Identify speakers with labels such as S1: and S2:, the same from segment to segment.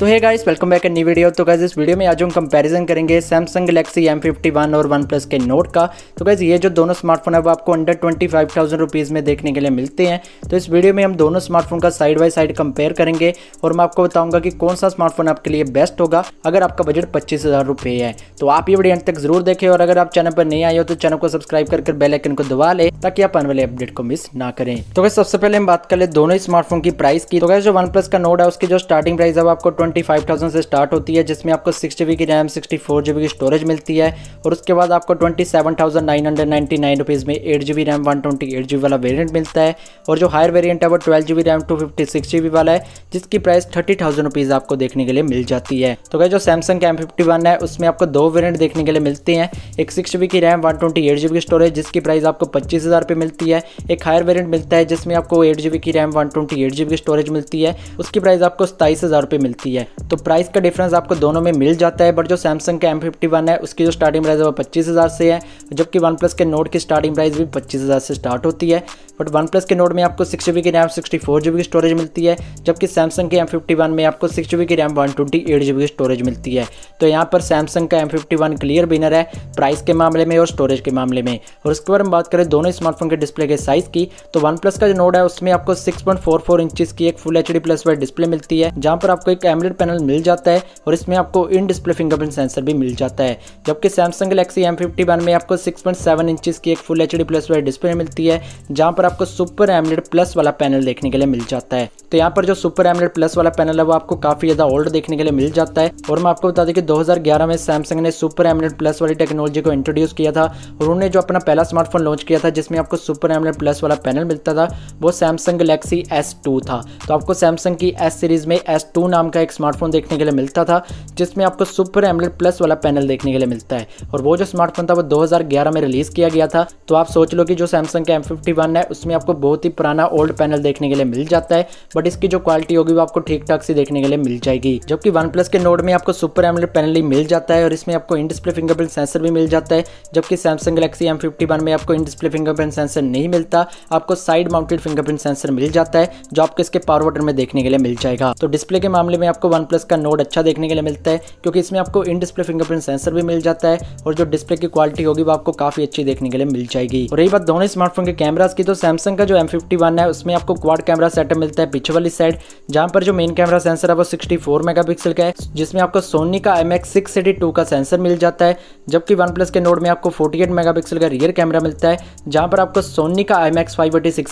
S1: तो hey guys welcome back a new video तो guys इस वीडियो में आज हम कंपैरिजन करेंगे Samsung Galaxy M fifty one और वन प्लस के नोट का तो गाइस ये जो दोनों स्मार्टफोन है वो आपको under twenty five thousand rupees में देखने के लिए मिलते हैं तो इस वीडियो में हम दोनों स्मार्टफोन का साइड बाई साइड कंपेयर करेंगे और मैं आपको बताऊंगा कि कौन सा स्मार्टफोन आपके लिए बेस्ट होगा अगर आपका बजट पच्चीस है तो आप ये वीडियो अंत तक जरूर देखें और अगर आप चैनल पर नहीं आए हो तो चैनल को सब्सक्राइब करके बेलाइकन को दबा ले ताकि आप आने वाले अपडेट को मिस ना करें तो वैसे सबसे पहले हम बात कर ले दोनों स्मार्टफोन की प्राइस की तो वैसे जो वन का नोट है उसकी जो स्टार्टिंग प्राइस है आपको ट्वेंटी फाइव थाउजेंड से स्टार्ट होती है जिसमें आपको सिक्स जी बी की RAM sixty four G B की स्टोरेज मिलती है और उसके बाद आपको twenty seven thousand nine hundred ninety nine rupees में eight G B RAM one twenty eight G B वाला वेरियंट मिलता है और जो हायर वेरियंट है वो twelve G B RAM two fifty six G B वाला है जिसकी प्राइस थर्टी थाउजेंड रुपीज़ आपको देखने के लिए मिल जाती है तो क्या जो सैमसंग एम फिफ्टी वन है उसमें आपको दो वेरियंट देखने के लिए मिलते हैं एक सिक्स जी बी की RAM one twenty eight G B की स्टोरेज जिसकी प्राइस आपको पच्चीस हज़ार रुपये मिलती है एक हायर वेरियंट मिलता है जिसमें आपको एट जी बी की RAM one twenty eight G B की स्टोरेज मिलती है उसकी प्राइस आपको सताईस हज़ार रुपये मिलती है है तो प्राइस का डिफरेंस आपको दोनों में मिल जाता है बट जो सैमसंग का एम फिफ्टी वन है उसकी जो स्टार्टिंग प्राइस है वो पच्चीस हज़ार से है जबकि वन प्लस के नोट की स्टार्टिंग प्राइस भी पच्चीस हज़ार से स्टार्ट होती है बट वन प्लस के नोट में आपको सिक्स जी की रैम सिक्सटी फोर जी की स्टोरेज मिलती है जबकि सैमसंग के एम फिफ्टी वन में आपको सिक्स जी की RAM one twenty eight G की स्टोरेज मिलती है तो यहाँ पर सैमसंग का M fifty one clear winner है प्राइस के मामले में और स्टोरेज के मामले में और उसके बाद हम बात करें दोनों स्मार्टफोन के डिस्प्ले के साइज़ की तो वन प्लस का जो नोट है उसमें आपको six point four four inches की एक full H D plus wide display मिलती है जहाँ पर आपको एक एमल कलर पैनल मिल जाता है और इसमें आपको इन डिस्प्ले फिंगरप्रिंट सेंसर भी मिल जाता है जबकि सैमसंग गलेक्सी एम फिफ्टी में आपको सिक्स पॉइंट सेवन इंचज़ की एक फुल एच डी प्लस वाली डिस्प्ले मिलती है जहाँ पर आपको सुपर एमलेड प्लस वाला पैनल देखने के लिए मिल जाता है तो यहाँ पर जो सुपर एमलेड प्लस वाला पैनल है वो आपको काफ़ी ज़्यादा ओल्ड देखने के लिए मिल जाता है और मैं आपको बता दें कि दो में सैमसंग ने सुपर एमलेड प्लस वाली टेक्नोलॉजी को इंट्रोड्यूस किया था और उन्होंने जो अपना पहला स्मार्टफोन लॉन्च किया था जिसमें आपको सुपर एमलेड प्लस वाला पैनल मिलता था वो सैमसंग गलेक्सी एस था तो आपको सैमसंग की एस सीरीज़ में एस नाम का एक स्मार्टफोन देखने के लिए मिलता था जिसमें आपको सुपर एमलेट प्लस वाला पैनल देखने के लिए मिलता है और वो जो स्मार्टफोन था वो 2011 में रिलीज़ किया गया था तो आप सोच लो कि जो सैमसंग का एम है उसमें आपको बहुत ही पुराना ओल्ड पैनल देखने के लिए मिल जाता है बट इसकी जो क्वालिटी होगी वो आपको ठीक ठाक से देखने के लिए मिल जाएगी जबकि वन के नोड में आपको सुपर एमलेट पैनल ही मिल जाता है और इसमें आपको इन डिस्प्ले फिंगरप्रिंट सेंसर भी मिल जाता है जबकि सैमसंग गलेक्सी एम में आपको इन डिस्प्ले फिंगरप्रिंट सेंसर नहीं मिलता आपको साइड माउंटेड फिंगरप्रिंट सेंसर मिल जाता है जो आपको इसके पावर बटन में देखने के लिए मिल जाएगा तो डिस्प्ले के मामले में आपको वन प्लस का नोट अच्छा देखने के लिए मिलता है क्योंकि इसमें आपको इन डिस्प्ले फिंगरप्रिंट सेंसर भी मिल जाता है और जो डिस्प्ले की क्वालिटी होगी वो आपको काफी अच्छी देखने के लिए मिल जाएगी और रही बात दोनों स्मार्टफोन के कैमराज की तो सैमसंग का जो एम है उसमें आपको क्वाड कैमरा सेटअप मिलता है पीछे वाली साइड जहां पर जो मेन कैमरा सेंसर है वो सिक्सटी फोर का है जिसमें आपको सोनी का एम एक्स का सेंसर मिल जाता है जबकि वन प्लस के नोट में आपको फोर्टी एट का रियर कैमरा मिलता है जहां पर आपको सोनी का एम एक्स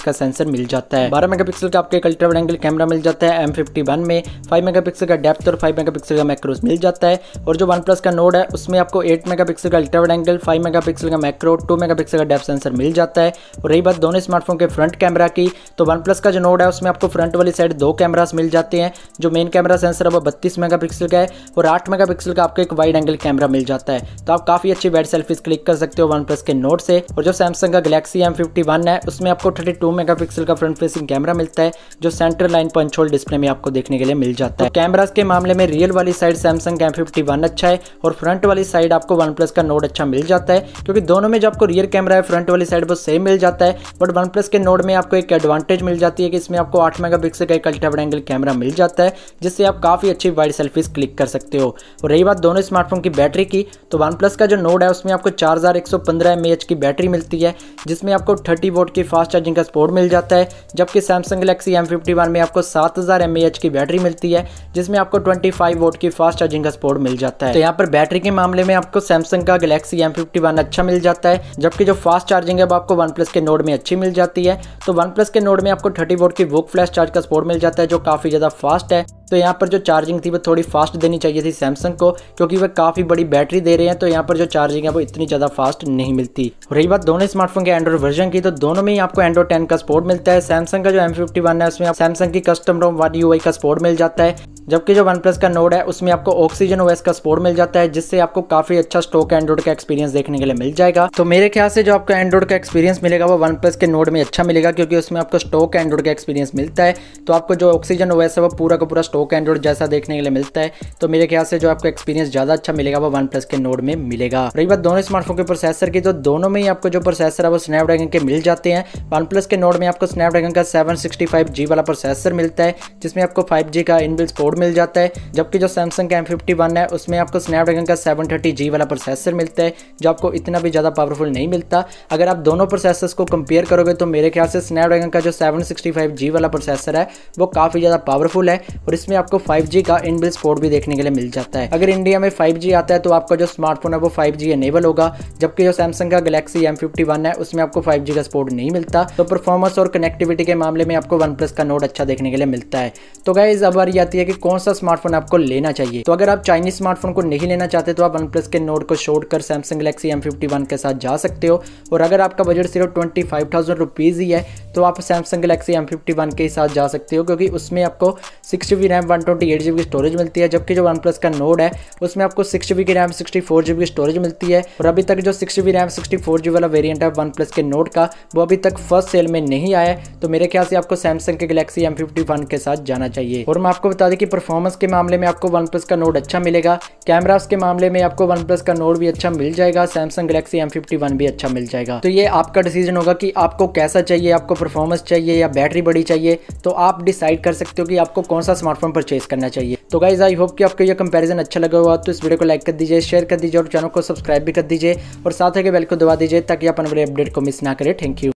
S1: का सेंसर मिल जाता है बारह पिक्सल का आपके कल्टर एंगल कैमरा मिल जाता है एम में फाइव मेगा मेगापिक्सल का डेप्थ और 5 मेगापिक्सल का मैक्रोस मिल जाता है और जो वन प्लस का नोड है उसमें आपको 8 मेगापिक्सल का अल्ट्रा वाइड एंगल 5 मेगापिक्सल का मैक्रो 2 मेगापिक्सल का डेप्थ सेंसर मिल जाता है और रही बात दोनों स्मार्टफोन के फ्रंट कैमरा की तो वन प्लस का जो नोड है उसमें आपको फ्रंट वाली साइड दो कैमराज मिल जाते हैं जो मेन कैमरा सेंसर है वो बत्तीस मेगा का है और आठ मेगा का आपको एक वाइड एंगल कैमरा मिल जाता है तो आप काफ़ी अच्छी वाइड सेल्फीज क्लिक कर सकते हो वन प्लस के नोट से और जो सैमसंग का गलेक्सी एम है उसमें आपको थर्टी टू मेगा का फ्रंट फेसिंग कैमरा मिलता है जो सेंटर लाइन पंचोल डिस्प्ले में आपको देखने के लिए मिल जाता है कैमराज के मामले में रियल वाली side Samsung M fifty one अच्छा है और फ्रंट वाली साइड आपको वन प्लस का नोट अच्छा मिल जाता है क्योंकि दोनों में जो आपको रियर कैमरा है फ्रंट वाली साइड वो सेम मिल जाता है बट वन प्लस के नोट में आपको एक एडवांटेज मिल जाती है कि इसमें आपको आठ मेगा पिक्सल का एक अल्ट्रा वाइड एंगल कैमरा मिल जाता है जिससे आप काफ़ी अच्छी वाइड सेल्फीज क्लिक कर सकते हो और रही बात दोनों स्मार्टफोन की बैटरी की तो वन प्लस का जो नोड है उसमें आपको चार हज़ार एक सौ पंद्रह एम एच की बैटरी मिलती है जिसमें आपको थर्टी वोट की फास्ट चार्जिंग का स्पोर्ट मिल जाता है जबकि Samsung Galaxy M fifty one में आपको सात हज़ार एम एच की बैटरी मिलती है जिसमें आपको 25 वोट की फास्ट चार्जिंग का सपोर्ट मिल जाता है तो यहाँ पर बैटरी के मामले में आपको सैमसंग का गलेक्सी एम अच्छा मिल जाता है जबकि जो फास्ट चार्जिंग है वो आपको वन के नोड में अच्छी मिल जाती है तो वन के नोड में आपको थर्टी वोट की वोक फ्लैश चार्ज का सपोर्ट मिल जाता है जो काफ़ी ज़्यादा फास्ट है तो यहाँ पर जो चार्जिंग थी वो थोड़ी फास्ट देनी चाहिए थी सैमसंग को क्योंकि वह काफ़ी बड़ी बैटरी दे रहे हैं तो यहाँ पर जो चार्जिंग है वो इतनी ज़्यादा फास्ट नहीं मिलती रही बात दोनों स्मार्टफोन के एंड्रॉइड वर्जन की तो दोनों में ही आपको एंड्रॉइड टेन का सपोर्ट मिलता है सैमसंग का जो एम फिफ्टी वन है उसमें सैमसंग की कस्टम रोम वन यू का सपोर्ट मिल जाता है जबकि जो वन प्लस का नोड है उसमें आपको ऑक्सीजन ओएस का सपोर्ट मिल जाता है जिससे आपको काफी अच्छा स्टॉक एंड्रॉइड का एक्सपीरियंस देखने के लिए मिल जाएगा तो मेरे ख्याल से जो आपको एंड्रॉइड का एक्सपीरियंस मिलेगा वो वन प्लस के नोड में अच्छा मिलेगा क्योंकि उसमें आपको स्टॉक एंड्रॉइड का एक्सपीरियंस मिलता है तो आपको जो ऑक्सीजन ओएस है वो पूरा का पूरा स्टॉक एंड्रॉइड जैसा देखने के लिए मिलता है तो मेरे ख्याल से जो आपको एक्सपीरियंस ज्यादा अच्छा मिलेगा वो वन प्लस के नोड में मिलेगा रही बात दोनों स्मार्टफोन के प्रोसेसर की तो दोनों में ही आपको जो प्रोसेसर है वो स्नैपड्रैगन के मिल जाते हैं वन प्लस के नोड में आपको स्नैपड्रैगन का सेवन वाला प्रोसेसर मिलता है जिसमें आपको फाइव का इनबिल सपोर्ट बोर्ड मिल जाता है जबकि जो सैमसंग का एम फिफ्टी वन है उसमें आपको स्नैपड्रैगन का सेवन थर्टी जी वाला प्रोसेसर मिलता है जो आपको इतना भी ज़्यादा पावरफुल नहीं मिलता अगर आप दोनों प्रोसेसर को कंपेयर करोगे तो मेरे ख्याल से स्नैपड्रैगन का जो सेवन सिक्सटी फाइव जी वाला प्रोसेसर है वो काफ़ी ज़्यादा पावरफुल है और इसमें आपको फाइव जी का इन बिल स्पोर्ट भी देखने के लिए मिल जाता है अगर इंडिया में फाइव जी आता है तो आपका जो स्मार्टफोन है वो फाइव जी एनेबल होगा जबकि जो सैमसंग का गलेक्सी एम फिफ्टी वन है उसमें आपको फाइव जी का स्पोर्ट नहीं मिलता तो परफॉर्मेंस और कनेक्टिविटी के मामले में आपको वन प्लस का नोट अच्छा देखने के लिए मिलता है तो गाइज अब आ आती है कि कौन सा स्मार्टफोन आपको लेना चाहिए तो अगर आप चाइनीज स्मार्टफोन को नहीं लेना चाहते तो आप वन प्लस के नोट को छोड़ कर सैमसंग गलेक्सी एम के साथ जा सकते हो और अगर आपका बजट सिर्फ ट्वेंटी फाइव थाउजेंड रुपीज़ ही है तो आप सैमसंग गलेक्सी एम के साथ जा सकते हो क्योंकि उसमें आपको six G B RAM one twenty eight G B की स्टोरेज मिलती है जबकि जो वन प्लस का नोट है उसमें आपको सिक्स जी बी की RAM sixty four G B की स्टोरेज मिलती है और अभी तक जो six G B RAM sixty four G वाला वेरियंट है वन प्लस के नोट का वो अभी तक फर्स्ट सेल में नहीं आया है तो मेरे ख्याल से आपको सैमसंग के गलेक्सी एम फिफ्टी वन के साथ जाना चाहिए और मैं आपको बता दें कि परफॉर्मेंस के मामले में आपको वन प्लस का नोट अच्छा मिलेगा कैमरास के मामले में आपको वन प्लस का नोट भी अच्छा मिल जाएगा सैमसंग गलेक्सी एम भी अच्छा मिल जाएगा तो ये आपका डिसीजन होगा कि आपको कैसा चाहिए आपको परफॉर्मेंस चाहिए या बैटरी बड़ी चाहिए तो आप डिसाइड कर सकते हो कि आपको कौन सा स्मार्टफोन परचेज करना चाहिए तो गाइज आई होप कि आपको यह कंपेरिजन अच्छा लगा हुआ तो इस वीडियो को लाइक कर दीजिए शेयर कर दीजिए और चैनल को सब्सक्राइब भी कर दीजिए और साथ ही बेल को दबा दीजिए ताकि आप अपने अपडेट को मिस ना करें थैंक यू